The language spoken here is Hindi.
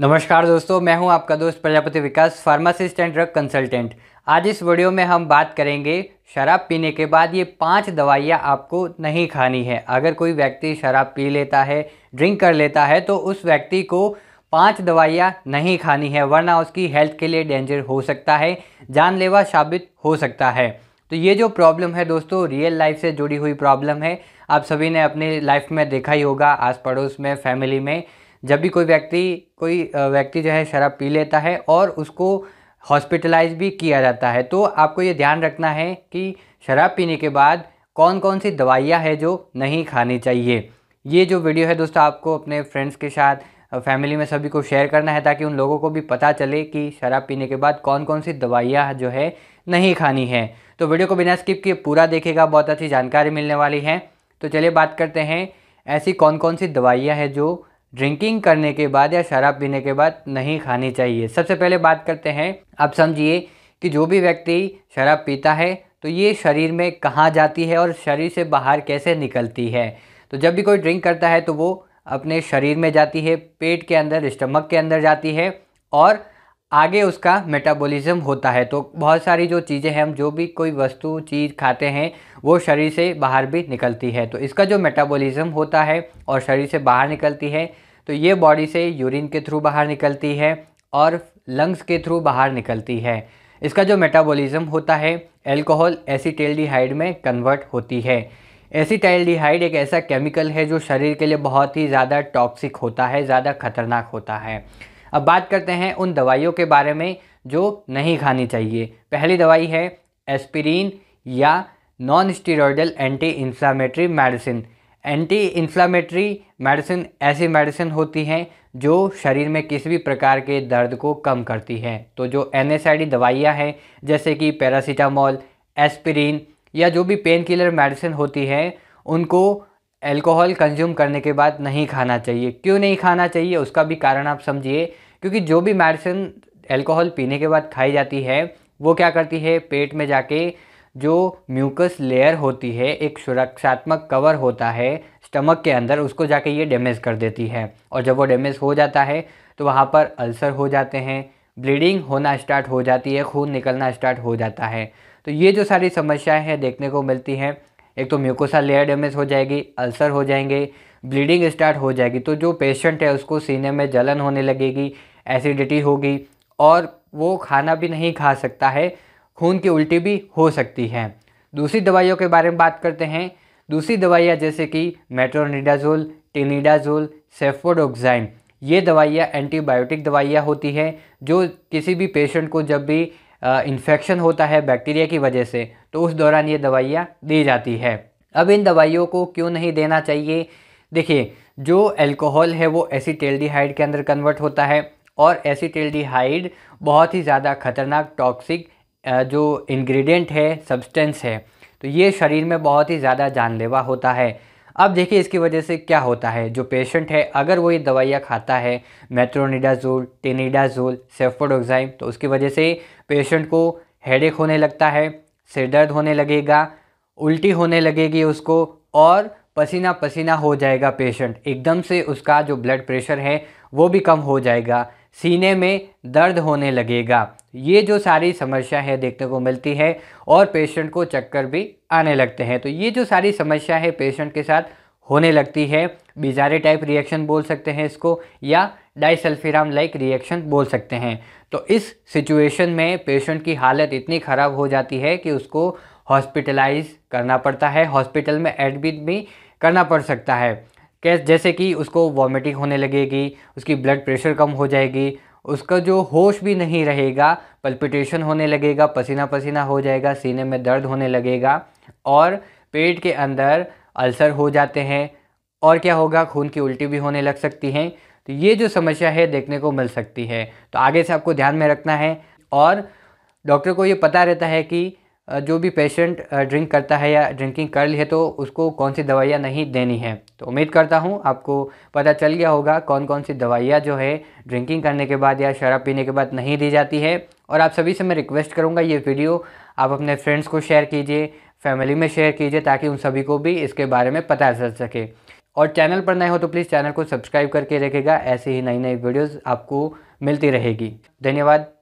नमस्कार दोस्तों मैं हूं आपका दोस्त Prajapati Vikas pharmacist and drug consultant आज इस वीडियो में हम बात करेंगे शराब पीने के बाद ये पांच दवाइयाँ आपको नहीं खानी है अगर कोई व्यक्ति शराब पी लेता है ड्रिंक कर लेता है तो उस व्यक्ति को पांच दवाइयाँ नहीं खानी है वरना उसकी हेल्थ के लिए डेंजर हो सकता है जानलेवा साबित हो सकता है तो ये जो प्रॉब्लम है दोस्तों रियल लाइफ से जुड़ी हुई प्रॉब्लम है आप सभी ने अपनी लाइफ में देखा ही होगा आस पड़ोस में फैमिली में जब भी कोई व्यक्ति कोई व्यक्ति जो है शराब पी लेता है और उसको हॉस्पिटलाइज भी किया जाता है तो आपको ये ध्यान रखना है कि शराब पीने के बाद कौन कौन सी दवाइयाँ है जो नहीं खानी चाहिए ये जो वीडियो है दोस्तों आपको अपने फ्रेंड्स के साथ फैमिली में सभी को शेयर करना है ताकि उन लोगों को भी पता चले कि शराब पीने के बाद कौन कौन सी दवाइयाँ जो है नहीं खानी है तो वीडियो को बिना स्किप किए पूरा देखेगा बहुत अच्छी जानकारी मिलने वाली है तो चलिए बात करते हैं ऐसी कौन कौन सी दवाइयाँ हैं जो ड्रिंकिंग करने के बाद या शराब पीने के बाद नहीं खानी चाहिए सबसे पहले बात करते हैं आप समझिए कि जो भी व्यक्ति शराब पीता है तो ये शरीर में कहाँ जाती है और शरीर से बाहर कैसे निकलती है तो जब भी कोई ड्रिंक करता है तो वो अपने शरीर में जाती है पेट के अंदर स्टमक के अंदर जाती है और आगे उसका मेटाबॉलिज्म होता है तो बहुत सारी जो चीज़ें हैं हम जो भी कोई वस्तु चीज़ खाते हैं वो शरीर से बाहर भी निकलती है तो इसका जो मेटाबॉलिज्म होता है और शरीर से बाहर निकलती है तो ये बॉडी से यूरिन के थ्रू बाहर निकलती है और लंग्स के थ्रू बाहर निकलती है इसका जो मेटाबॉलिज्म होता है एल्कोहल एसिटाइल में कन्वर्ट होती है एसिटाइल एक ऐसा केमिकल है जो शरीर के लिए बहुत ही ज़्यादा टॉक्सिक होता है ज़्यादा खतरनाक होता है अब बात करते हैं उन दवाइयों के बारे में जो नहीं खानी चाहिए पहली दवाई है एस्पिरिन या non steroidal anti inflammatory medicine anti inflammatory medicine ऐसी मेडिसिन होती हैं जो शरीर में किसी भी प्रकार के दर्द को कम करती है तो जो एन एस दवाइयाँ हैं जैसे कि पैरासीटामोल एस्पिरिन या जो भी पेन किलर मेडिसिन होती है उनको एल्कोहल कंज्यूम करने के बाद नहीं खाना चाहिए क्यों नहीं खाना चाहिए उसका भी कारण आप समझिए क्योंकि जो भी मेडिसिन एल्कोहल पीने के बाद खाई जाती है वो क्या करती है पेट में जाके जो म्यूकस लेयर होती है एक सुरक्षात्मक कवर होता है स्टमक के अंदर उसको जाके ये डैमेज कर देती है और जब वो डैमेज हो जाता है तो वहाँ पर अल्सर हो जाते हैं ब्लीडिंग होना स्टार्ट हो जाती है खून निकलना स्टार्ट हो जाता है तो ये जो सारी समस्याएं हैं देखने को मिलती हैं एक तो म्यूकोसा लेयर डैमेज हो जाएगी अल्सर हो जाएंगे ब्लीडिंग स्टार्ट हो जाएगी तो जो पेशेंट है उसको सीने में जलन होने लगेगी एसिडिटी होगी और वो खाना भी नहीं खा सकता है खून की उल्टी भी हो सकती है दूसरी दवाइयों के बारे में बात करते हैं दूसरी दवाइयाँ जैसे कि मेट्रोनिडाजोल टीनिडाजोल सेफोडोक्साइम ये दवाइयाँ एंटीबायोटिक दवाइयाँ होती हैं जो किसी भी पेशेंट को जब भी इन्फेक्शन होता है बैक्टीरिया की वजह से तो उस दौरान ये दवाइयाँ दी जाती है अब इन दवाइयों को क्यों नहीं देना चाहिए देखिए जो एल्कोहल है वो एसीटेल्डिहाइड के अंदर कन्वर्ट होता है और एसीटेल्डिहाइड बहुत ही ज़्यादा खतरनाक टॉक्सिक जो इंग्रेडिएंट है सब्सटेंस है तो ये शरीर में बहुत ही ज़्यादा जानलेवा होता है अब देखिए इसकी वजह से क्या होता है जो पेशेंट है अगर वो ये दवाइयाँ खाता है मेट्रोनिडाजोल टेनिडाजोल सेफोडोक्साइम तो उसकी वजह से पेशेंट को हेडेक होने लगता है सिर दर्द होने लगेगा उल्टी होने लगेगी उसको और पसीना पसीना हो जाएगा पेशेंट एकदम से उसका जो ब्लड प्रेशर है वो भी कम हो जाएगा सीने में दर्द होने लगेगा ये जो सारी समस्या है देखने को मिलती है और पेशेंट को चक्कर भी आने लगते हैं तो ये जो सारी समस्या है पेशेंट के साथ होने लगती है बिजारे टाइप रिएक्शन बोल सकते हैं इसको या डाइसल्फिराम लाइक रिएक्शन बोल सकते हैं तो इस सिचुएशन में पेशेंट की हालत इतनी ख़राब हो जाती है कि उसको हॉस्पिटलाइज करना पड़ता है हॉस्पिटल में एडमिट भी करना पड़ सकता है कैसे जैसे कि उसको वॉमिटिंग होने लगेगी उसकी ब्लड प्रेशर कम हो जाएगी उसका जो होश भी नहीं रहेगा पल्पिटेशन होने लगेगा पसीना पसीना हो जाएगा सीने में दर्द होने लगेगा और पेट के अंदर अल्सर हो जाते हैं और क्या होगा खून की उल्टी भी होने लग सकती है तो ये जो समस्या है देखने को मिल सकती है तो आगे से आपको ध्यान में रखना है और डॉक्टर को ये पता रहता है कि जो भी पेशेंट ड्रिंक करता है या ड्रिंकिंग कर ली है तो उसको कौन सी दवाइयाँ नहीं देनी है तो उम्मीद करता हूँ आपको पता चल गया होगा कौन कौन सी दवाइयाँ जो है ड्रिंकिंग करने के बाद या शराब पीने के बाद नहीं दी जाती है और आप सभी से मैं रिक्वेस्ट करूँगा ये वीडियो आप अपने फ्रेंड्स को शेयर कीजिए फैमिली में शेयर कीजिए ताकि उन सभी को भी इसके बारे में पता चल सके और चैनल पर नए हो तो प्लीज़ चैनल को सब्सक्राइब करके रखेगा ऐसे ही नई नई वीडियोज़ आपको मिलती रहेगी धन्यवाद